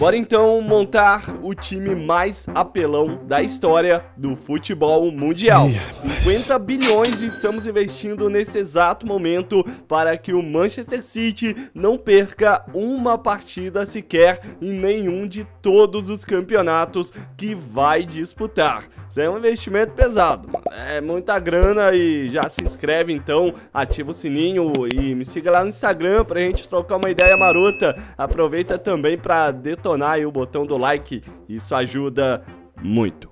Bora então montar o time mais apelão da história do futebol mundial. 50 bilhões estamos investindo nesse exato momento para que o Manchester City não perca uma partida sequer em nenhum de todos os campeonatos que vai disputar. Isso é um investimento pesado. É muita grana e já se inscreve então, ativa o sininho e me siga lá no Instagram pra gente trocar uma ideia marota. Aproveita também pra detonar o botão do like, isso ajuda muito.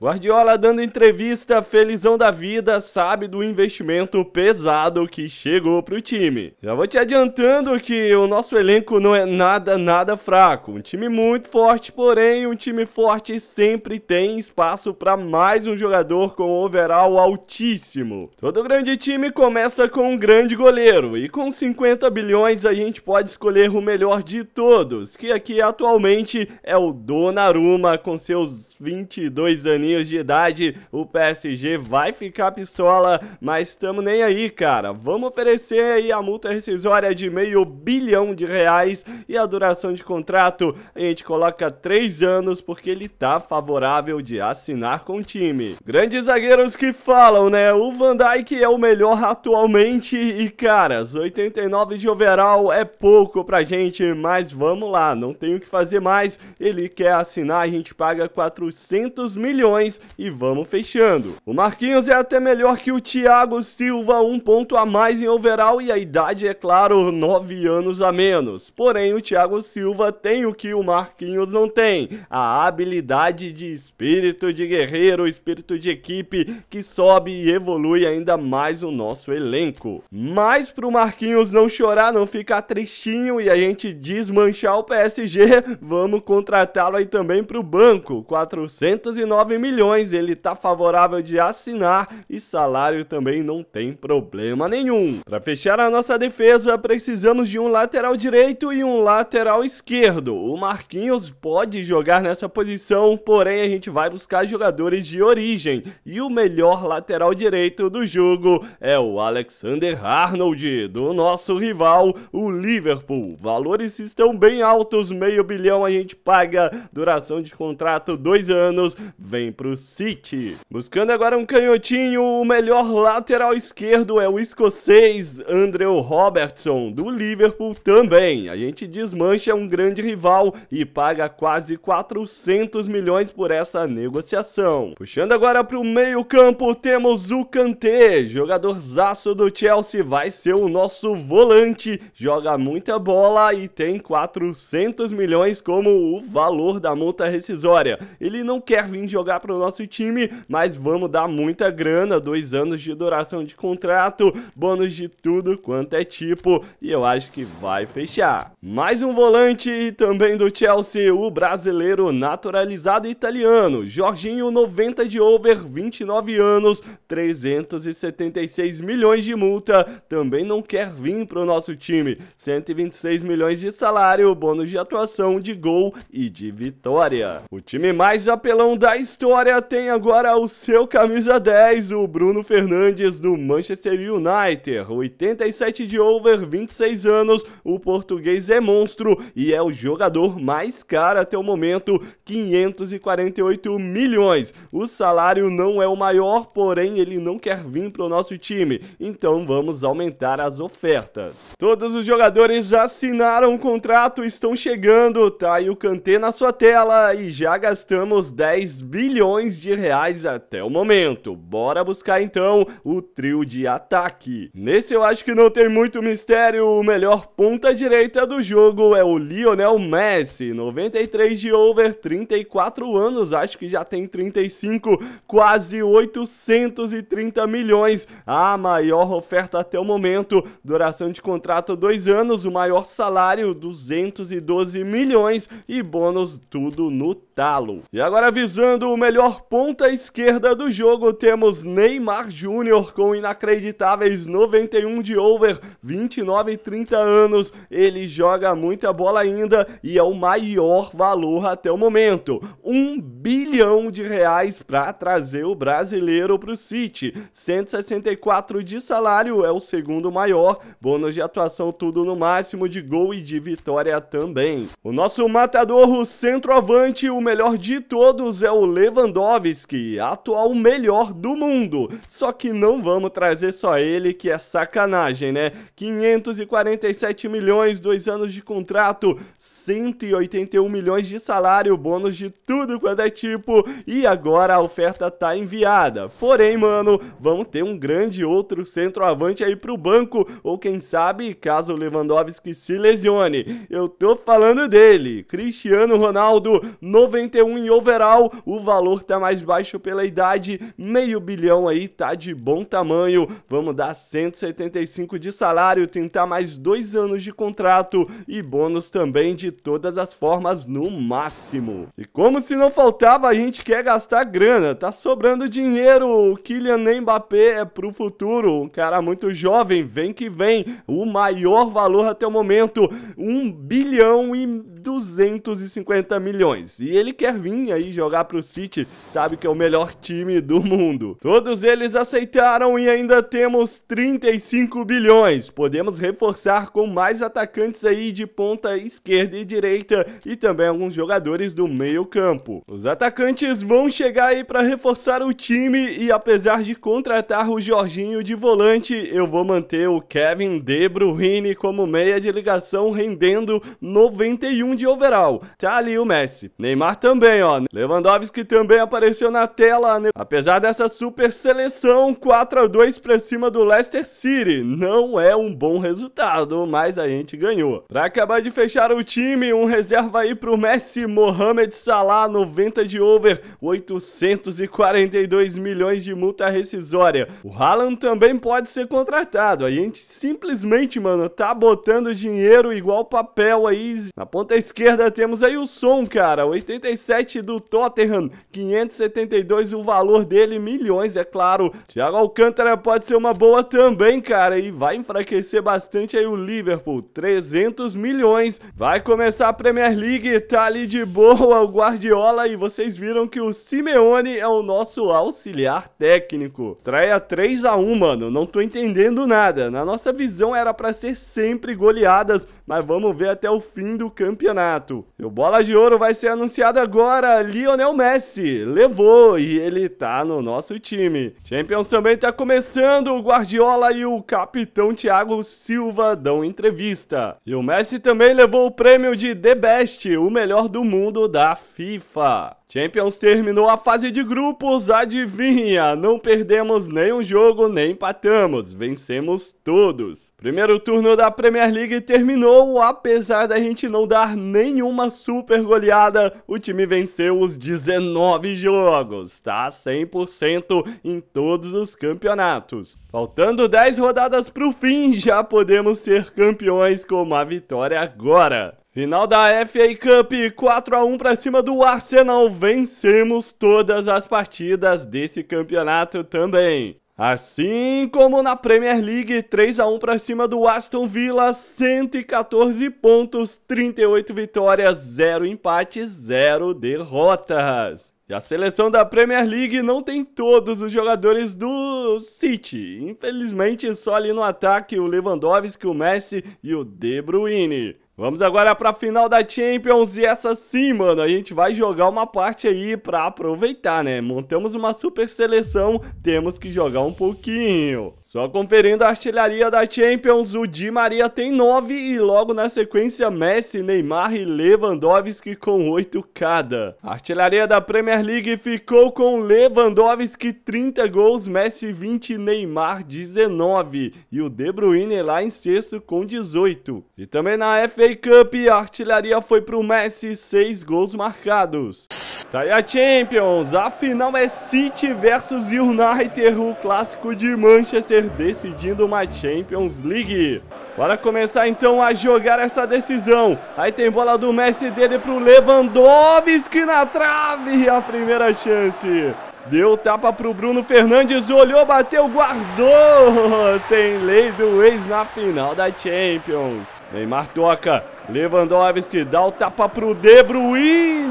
Guardiola dando entrevista, felizão da vida, sabe do investimento pesado que chegou pro time. Já vou te adiantando que o nosso elenco não é nada, nada fraco. Um time muito forte, porém, um time forte sempre tem espaço para mais um jogador com overall altíssimo. Todo grande time começa com um grande goleiro, e com 50 bilhões a gente pode escolher o melhor de todos, que aqui atualmente é o Donnarumma com seus 22 aninhos aninhos de idade. O PSG vai ficar pistola, mas estamos nem aí, cara. Vamos oferecer aí a multa rescisória de meio bilhão de reais e a duração de contrato. A gente coloca três anos porque ele tá favorável de assinar com o time. Grandes zagueiros que falam, né? O Van Dijk é o melhor atualmente e, caras, 89 de overall é pouco pra gente, mas vamos lá, não tem o que fazer mais. Ele quer assinar, a gente paga 400 milhões e vamos fechando. O Marquinhos é até melhor que o Thiago Silva, um ponto a mais em overall e a idade é claro, 9 anos a menos. Porém, o Thiago Silva tem o que o Marquinhos não tem, a habilidade de espírito de guerreiro, espírito de equipe que sobe e evolui ainda mais o nosso elenco. Mas pro Marquinhos não chorar, não ficar tristinho e a gente desmanchar o PSG, vamos contratá-lo aí também pro banco, 409 mil milhões, ele tá favorável de assinar e salário também não tem problema nenhum. Para fechar a nossa defesa, precisamos de um lateral direito e um lateral esquerdo. O Marquinhos pode jogar nessa posição, porém a gente vai buscar jogadores de origem. E o melhor lateral direito do jogo é o Alexander Arnold, do nosso rival, o Liverpool. Valores estão bem altos, meio bilhão a gente paga, duração de contrato dois anos, vem também para o City. Buscando agora um canhotinho, o melhor lateral esquerdo é o escocês Andrew Robertson, do Liverpool também. A gente desmancha um grande rival e paga quase 400 milhões por essa negociação. Puxando agora para o meio campo, temos o Kanté, jogador zaço do Chelsea, vai ser o nosso volante, joga muita bola e tem 400 milhões como o valor da multa rescisória. Ele não quer vir jogar para o nosso time, mas vamos dar muita grana, dois anos de duração de contrato, bônus de tudo quanto é tipo, e eu acho que vai fechar. Mais um volante e também do Chelsea, o brasileiro naturalizado italiano, Jorginho 90 de over, 29 anos, 376 milhões de multa, também não quer vir para o nosso time, 126 milhões de salário, bônus de atuação, de gol e de vitória. O time mais apelão da história Vitória tem agora o seu camisa 10, o Bruno Fernandes do Manchester United. 87 de over, 26 anos, o português é monstro e é o jogador mais caro até o momento, 548 milhões. O salário não é o maior, porém ele não quer vir para o nosso time, então vamos aumentar as ofertas. Todos os jogadores assinaram o contrato, estão chegando, tá aí o Kanté na sua tela e já gastamos 10 bilhões milhões de reais até o momento. Bora buscar então o trio de ataque. Nesse eu acho que não tem muito mistério, o melhor ponta direita do jogo é o Lionel Messi, 93 de over, 34 anos, acho que já tem 35, quase 830 milhões, a maior oferta até o momento, duração de contrato 2 anos, o maior salário 212 milhões e bônus tudo no talo. E agora visando o melhor melhor ponta esquerda do jogo, temos Neymar Júnior com inacreditáveis 91 de over, 29 e 30 anos. Ele joga muita bola ainda e é o maior valor até o momento. 1 bilhão de reais para trazer o brasileiro para o City. 164 de salário é o segundo maior, bônus de atuação tudo no máximo de gol e de vitória também. O nosso matador, o centroavante, o melhor de todos é o Lewandowski Lewandowski, atual melhor do mundo. Só que não vamos trazer só ele, que é sacanagem, né? 547 milhões, dois anos de contrato, 181 milhões de salário, bônus de tudo quanto é tipo, e agora a oferta tá enviada. Porém, mano, vamos ter um grande outro centroavante aí pro banco, ou quem sabe, caso o Lewandowski se lesione. Eu tô falando dele, Cristiano Ronaldo, 91 em overall, o valor valor tá mais baixo pela idade, meio bilhão aí tá de bom tamanho. Vamos dar 175 de salário, tentar mais dois anos de contrato e bônus também de todas as formas no máximo. E como se não faltava, a gente quer gastar grana, tá sobrando dinheiro. O Kylian Mbappé é pro futuro, um cara muito jovem, vem que vem. O maior valor até o momento, 1 bilhão e 250 milhões. E ele quer vir aí jogar pro City, sabe que é o melhor time do mundo. Todos eles aceitaram e ainda temos 35 bilhões. Podemos reforçar com mais atacantes aí de ponta esquerda e direita e também alguns jogadores do meio campo. Os atacantes vão chegar aí para reforçar o time e apesar de contratar o Jorginho de volante, eu vou manter o Kevin De Bruyne como meia de ligação rendendo 91 de overall. Tá ali o Messi. Neymar também, ó. Lewandowski também apareceu na tela, né? Apesar dessa super seleção, 4 a 2 pra cima do Leicester City. Não é um bom resultado, mas a gente ganhou. Pra acabar de fechar o time, um reserva aí pro Messi, Mohamed Salah, 90 de over, 842 milhões de multa rescisória. O Haaland também pode ser contratado. A gente simplesmente, mano, tá botando dinheiro igual papel aí na ponta esquerda temos aí o Som, cara, 87 do Tottenham, 572 o valor dele, milhões, é claro. Thiago Alcântara pode ser uma boa também, cara, e vai enfraquecer bastante aí o Liverpool, 300 milhões. Vai começar a Premier League, tá ali de boa o Guardiola e vocês viram que o Simeone é o nosso auxiliar técnico. Estreia 3 a 1 mano, não tô entendendo nada. Na nossa visão era para ser sempre goleadas, mas vamos ver até o fim do campeonato campeonato. E o Bola de Ouro vai ser anunciado agora. Lionel Messi levou e ele tá no nosso time. Champions também tá começando. O Guardiola e o capitão Thiago Silva dão entrevista. E o Messi também levou o prêmio de The Best, o melhor do mundo da FIFA. Champions terminou a fase de grupos, adivinha? Não perdemos nenhum jogo, nem empatamos, vencemos todos. Primeiro turno da Premier League terminou, apesar da gente não dar nenhuma super goleada, o time venceu os 19 jogos, tá 100% em todos os campeonatos. Faltando 10 rodadas pro fim, já podemos ser campeões com uma vitória agora. Final da FA Cup 4 x 1 para cima do Arsenal. Vencemos todas as partidas desse campeonato também. Assim como na Premier League, 3 x 1 para cima do Aston Villa, 114 pontos, 38 vitórias, 0 empates, 0 derrotas. E a seleção da Premier League não tem todos os jogadores do City. Infelizmente, só ali no ataque o Lewandowski, o Messi e o De Bruyne. Vamos agora para final da Champions e essa sim, mano, a gente vai jogar uma parte aí para aproveitar, né? Montamos uma super seleção, temos que jogar um pouquinho. Só conferindo a artilharia da Champions, o Di Maria tem 9 e logo na sequência Messi, Neymar e Lewandowski com 8 cada. A artilharia da Premier League ficou com Lewandowski 30 gols, Messi 20, Neymar 19 e o De Bruyne lá em sexto com 18. E também na FA Cup a artilharia foi para o Messi, 6 gols marcados. Tá aí a Champions, a final é City versus United, o clássico de Manchester decidindo uma Champions League. Para começar então a jogar essa decisão, aí tem bola do Messi dele pro Lewandowski na trave, a primeira chance. Deu tapa pro Bruno Fernandes, olhou, bateu, guardou. Tem lei do ex na final da Champions. Neymar toca, Lewandowski dá o tapa pro De Bruyne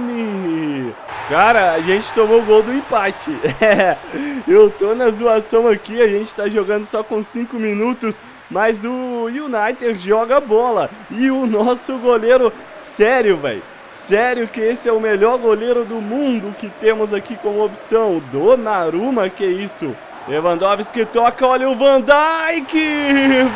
Cara, a gente tomou o gol do empate. É, eu tô na zoação aqui, a gente tá jogando só com 5 minutos, mas o United joga bola. E o nosso goleiro, sério, velho. Sério que esse é o melhor goleiro do mundo que temos aqui como opção. Donnarumma, que isso? Lewandowski toca, olha o Van Dijk!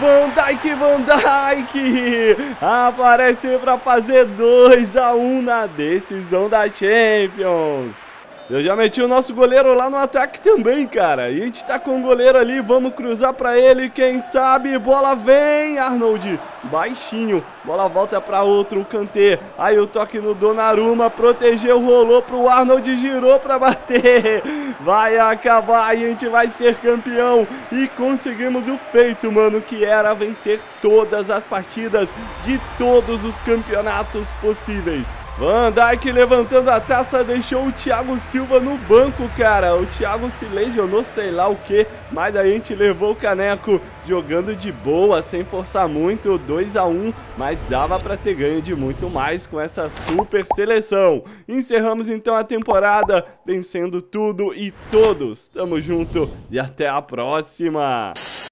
Van Dijk, Van Dijk! Aparece para fazer 2 a 1 um na decisão da Champions. Eu já meti o nosso goleiro lá no ataque também, cara. E a gente tá com o goleiro ali, vamos cruzar pra ele, quem sabe, bola vem, Arnold baixinho. Bola volta para outro, Kanté. Aí o toque no Donnarumma, protegeu, rolou pro Arnold, girou para bater. Vai acabar, a gente vai ser campeão e conseguimos o feito, mano, que era vencer todas as partidas de todos os campeonatos possíveis. Van Dijk levantando a taça, deixou o Thiago Silva no banco, cara. O Thiago se lesionou, sei lá o que, mas a gente levou o caneco jogando de boa, sem forçar muito, 2 a 1 mas dava para ter ganho de muito mais com essa super seleção. Encerramos então a temporada, vencendo tudo e todos. Tamo junto e até a próxima!